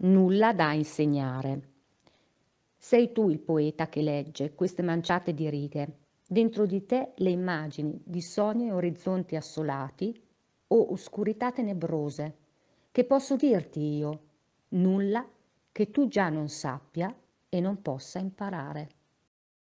nulla da insegnare. Sei tu il poeta che legge queste manciate di righe, dentro di te le immagini di sogni e orizzonti assolati o oscurità tenebrose, che posso dirti io, nulla che tu già non sappia e non possa imparare.